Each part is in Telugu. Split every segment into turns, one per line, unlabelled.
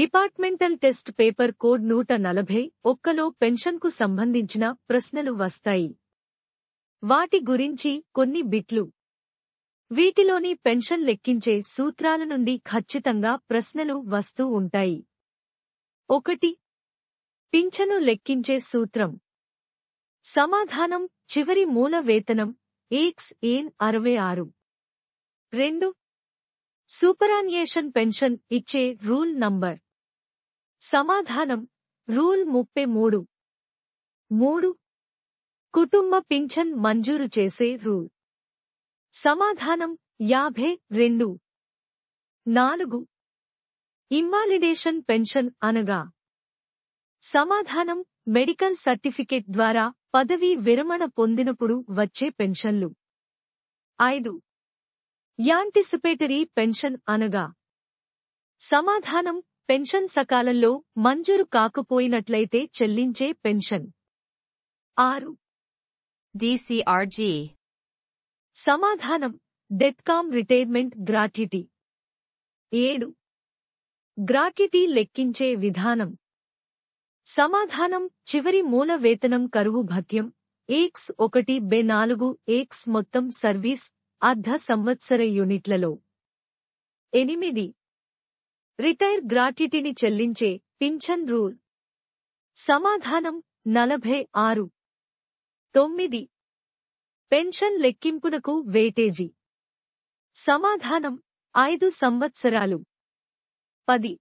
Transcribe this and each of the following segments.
డిపార్ట్మెంటల్ టెస్ట్ పేపర్ కోడ్ నూట నలభై ఒక్కలో పెన్షన్కు సంబంధించిన ప్రశ్నలు వస్తాయి వాటి గురించి కొన్ని బిట్లు వీటిలోని పెన్షన్ లెక్కించే సూత్రాల నుండి ఖచ్చితంగా ప్రశ్నలు వస్తూ ఉంటాయి ఒకటి పింఛను లెక్కించే సూత్రం సమాధానం చివరి మూల వేతనం ఏక్స్ ఏన్ అరవై ఆరు రెండు సూపరాన్యేషన్ పెన్షన్ ఇచ్చే రూల్ నంబర్ సమాధానం రూల్ ముప్పై మూడు మూడు కుటుంబ పింఛన్ మంజూరు చేసే రూల్ సమాధానం యాభై రెండు నాలుగు ఇన్వాలిడేషన్ పెన్షన్ అనగా సమాధానం మెడికల్ సర్టిఫికేట్ ద్వారా పదవీ విరమణ పొందినప్పుడు వచ్చే పెన్షన్లు ఐదు యాంటిసిపేటరీ పెన్షన్ అనగా సమాధానం పెన్షన్ సకాలంలో మంజూరు కాకపోయినట్లయితే చెల్లించే పెన్షన్ ఆరు డిసిఆర్జీ సమాధానం డెత్కామ్ రిటైర్మెంట్ గ్రాట్యుటీ ఏడు గ్రాట్యుటీ లెక్కించే విధానం సమాధానం చివరి మూల వేతనం కరువు భత్యం ఏక్స్ ఒకటి బె నాలుగు ఏక్స్ మొత్తం సర్వీస్ అర్ధ సంవత్సర యూనిట్లలో ఎనిమిది రిటైర్ గ్రాట్యుటీని చెల్లించే పింఛన్ రూల్ సమాధానం నలభై ఆరు తొమ్మిది పెన్షన్ లెక్కింపునకు వేటేజీ సమాధానం ఐదు సంవత్సరాలు పది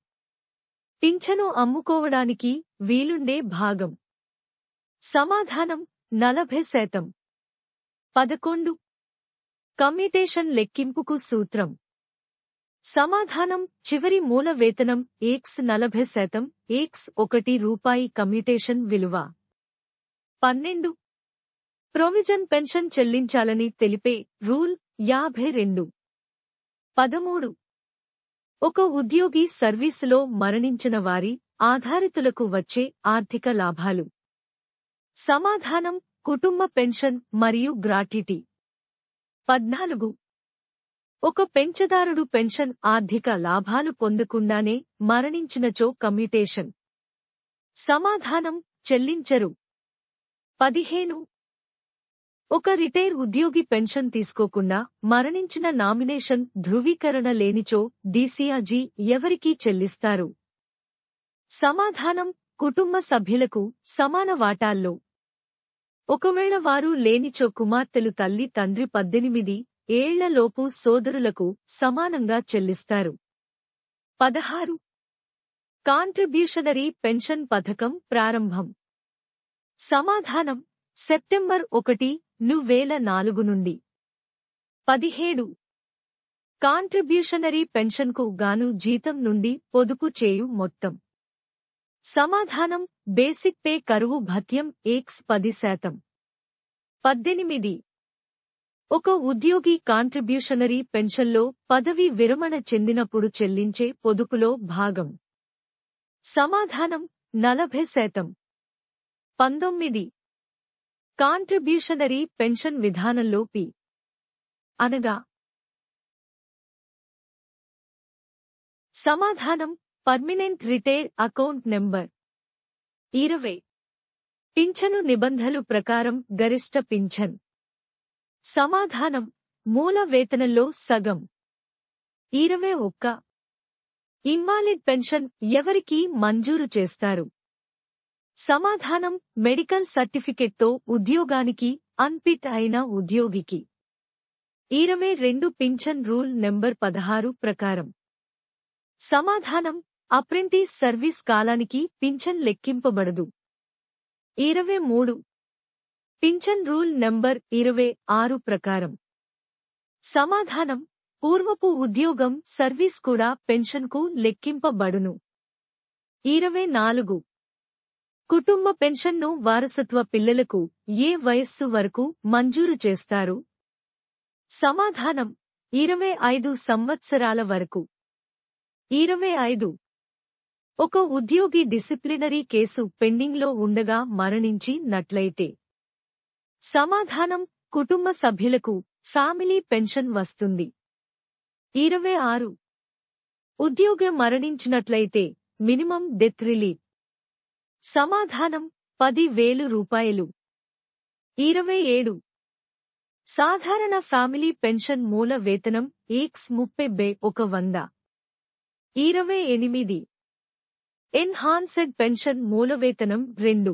పింఛను అమ్ముకోవడానికి వీలుండే భాగం సమాధానం నలభై శాతం పదకొండు కమ్యుటేషన్ లెక్కింపుకు సూత్రం సమాధానం చివరి మూల వేతనం ఏక్స్ నలభై శాతం ఏక్స్ ఒకటి రూపాయి కమ్యుటేషన్ విలువ పన్నెండు ప్రొవిజన్ పెన్షన్ చెల్లించాలని తెలిపే రూల్ యాభై రెండు పదమూడు ఒక ఉద్యోగి సర్వీసులో మరణించిన వారి ఆధారితులకు వచ్చే ఆర్థిక లాభాలు సమాధానం కుటుంబ పెన్షన్ మరియు గ్రాట్యుటీ పద్నాలుగు ఒక పెంచదారుడు పెన్షన్ ఆర్థిక లాభాలు పొందకుండానే మరణించినచో కమ్యూటేషన్ సమాధానం చెల్లించరు పదిహేను ఒక రిటైర్ ఉద్యోగి పెన్షన్ తీసుకోకుండా మరణించిన నామినేషన్ ధృవీకరణ లేనిచో డీసీఆర్జీ ఎవరికీ చెల్లిస్తారు సమాధానం కుటుంబ సభ్యులకు సమాన వాటాల్లో ఒకవేళ వారు లేనిచో కుమార్తెలు తల్లి తండ్రి పద్దెనిమిది ఏళ్లలోపు సోదరులకు సమానంగా చెల్లిస్తారు పదహారు కాంట్రిబ్యూషనరీ పెన్షన్ పథకం ప్రారంభం సమాధానం సెప్టెంబర్ ఒకటి నువ్వేల నాలుగు నుండి పదిహేడు కాంట్రిబ్యూషనరీ పెన్షన్కు గాను జీతం నుండి పొదుపు చేయు మొత్తం సమాధానం బేసిక్ పే కరువు భత్యం ఏక్స్ పది శాతం పద్దెనిమిది ఒక ఉద్యోగి కాంట్రిబ్యూషనరీ పెన్షన్లో పదవి విరమణ చెందినప్పుడు చెల్లించే పొదుపులో భాగం సమాధానం నలభై శాతం పంతొమ్మిది కాంట్రిబ్యూషనరీ పెన్షన్ విధానంలో పి అనగా సమాధానం పర్మినెంట్ రిటైల్ అకౌంట్ నెంబర్ ఇరవై పింఛను నిబంధనలు ప్రకారం గరిష్ట పింఛన్ సమాధానం మూల వేతనంలో సగం ఇరవై ఒక్క ఇన్వాలిడ్ పెన్షన్ ఎవరికి మంజూరు చేస్తారు సమాధానం మెడికల్ సర్టిఫికెట్తో ఉద్యోగానికి అన్పిట్ అయిన ఉద్యోగికి ఇరవై రెండు పింఛన్ రూల్ నెంబర్ పదహారు ప్రకారం సమాధానం అప్రెంటిస్ సర్వీస్ కాలానికి పింఛన్ లెక్కింపబడదు ఇరవై మూడు పింఛన్ రూల్ నంబర్ ఇరవై ఆరు ప్రకారం సమాధానం పూర్వపు ఉద్యోగం సర్వీస్ కూడా పెన్షన్కు లెక్కింపబడును ఇరవై నాలుగు కుటుంబ పెన్షన్ను వారసత్వ పిల్లలకు ఏ వయస్సు వరకు మంజూరు చేస్తారు సమాధానం ఇరవై ఐదు సంవత్సరాల వరకు ఇరవై ఐదు ఒక ఉద్యోగి డిసిప్లినరీ కేసు పెండింగ్లో ఉండగా మరణించి నట్లయితే సమాధానం కుటుంబ సభ్యులకు ఫ్యామిలీ పెన్షన్ వస్తుంది ఇరవై ఆరు ఉద్యోగి మరణించినట్లయితే మినిమం డెత్ రిలీఫ్ సమాధానం పది వేలు రూపాయలు ఇరవై ఏడు సాధారణ ఫ్యామిలీ పెన్షన్ మూల వేతనం ఏక్స్ ముప్పై బే ఒక వంద ఇరవై ఎనిమిది ఎన్హాన్సెడ్ పెన్షన్ మూలవేతనం రెండు